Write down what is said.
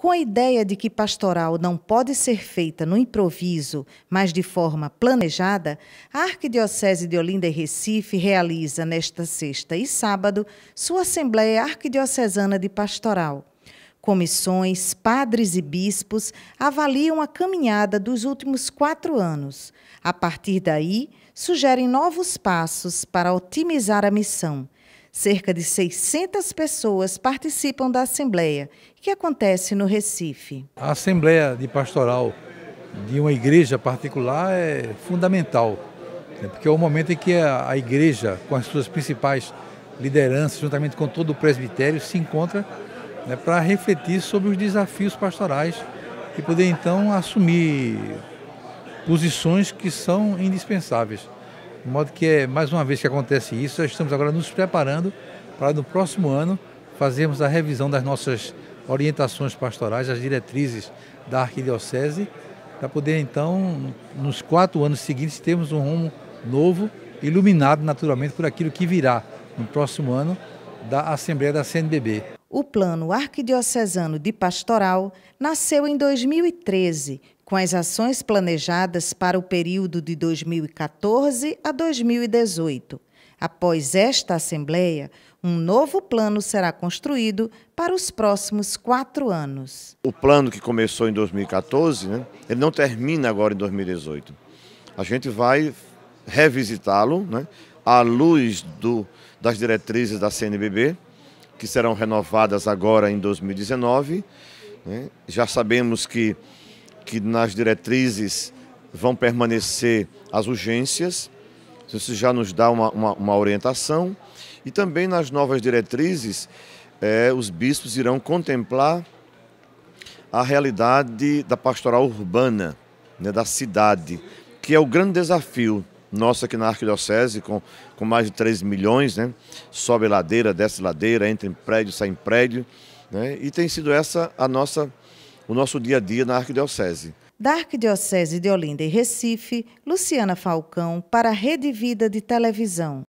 Com a ideia de que pastoral não pode ser feita no improviso, mas de forma planejada, a Arquidiocese de Olinda e Recife realiza nesta sexta e sábado sua Assembleia Arquidiocesana de Pastoral. Comissões, padres e bispos avaliam a caminhada dos últimos quatro anos. A partir daí, sugerem novos passos para otimizar a missão Cerca de 600 pessoas participam da Assembleia, que acontece no Recife. A Assembleia de Pastoral de uma igreja particular é fundamental, né? porque é o momento em que a, igreja, com as suas principais lideranças, juntamente com todo o presbitério, se encontra né, para refletir sobre os desafios pastorais e poder então assumir posições que são indispensáveis. De modo que, é mais uma vez que acontece isso, nós estamos agora nos preparando para no próximo ano fazermos a revisão das nossas orientações pastorais, as diretrizes da arquidiocese, para poder então, nos quatro anos seguintes, termos um rumo novo, iluminado naturalmente por aquilo que virá no próximo ano da Assembleia da CNBB. O Plano Arquidiocesano de Pastoral nasceu em 2013, com as ações planejadas para o período de 2014 a 2018. Após esta Assembleia, um novo plano será construído para os próximos quatro anos. O plano que começou em 2014, né, ele não termina agora em 2018. A gente vai revisitá-lo né, à luz do, das diretrizes da CNBB, que serão renovadas agora em 2019. Né? Já sabemos que, que nas diretrizes vão permanecer as urgências, então, isso já nos dá uma, uma, uma orientação. E também nas novas diretrizes, é, os bispos irão contemplar a realidade da pastoral urbana, né, da cidade, que é o grande desafio nossa, aqui na Arquidiocese, com, com mais de 3 milhões, né? Sobe ladeira, desce ladeira, entra em prédio, sai em prédio, né? E tem sido essa a nossa, o nosso dia a dia na Arquidiocese. Da Arquidiocese de Olinda e Recife, Luciana Falcão, para a Rede Vida de Televisão.